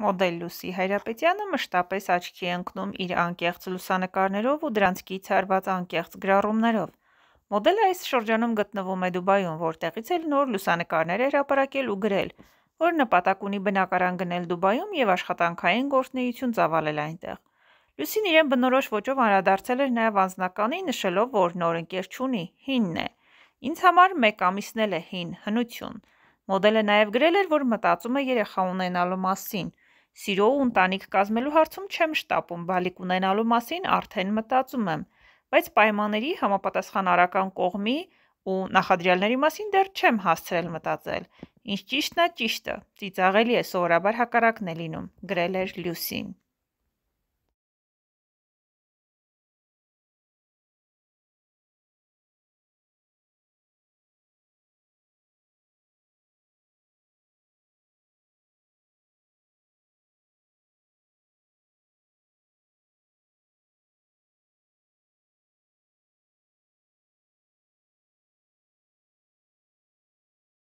Մոդել Լուսի Հայրապետյանը մշտապես աչքի է ընկնում իր անկեղծ լուսանկարներով ու դրանց կիցարված անկեղծ գրառումներով։ Մոդելը այս շրջանում գտնվում է Դուբայում, որտեղից էլ նոր լուսանկարներ է հրապարակել ու գրել, որ նպատակ ունի բնակարան գնել Դուբայում եւ աշխատանքային գործունեություն ծավալել այնտեղ։ Լուսին իրեն բնորոշ ոճով անդրադարձել էր նաեւ անznականի նշելով, որ նոր ընկեր չունի, հինն է։ Ինձ համար մեկ ամիսն էլ է հին հնություն։ Մոդելը նաեւ գրել էր, որ մտածում է երեխա ունենալու մասին Սիրո ու ընտանիք կազմելու հարցում չեմ շտապում, բալիկ ունենալու մասին արդեն մտածում եմ, բայց պայմանների համապատասխան արական կողմի ու նախադրյալների մասին դեռ չեմ հասցրել մտածել։ Ինչ ճիշտն է, ճիշտը։ Ծիծաղելի է, սովորաբար հակառակն է լինում, գրել էր Լյուսին։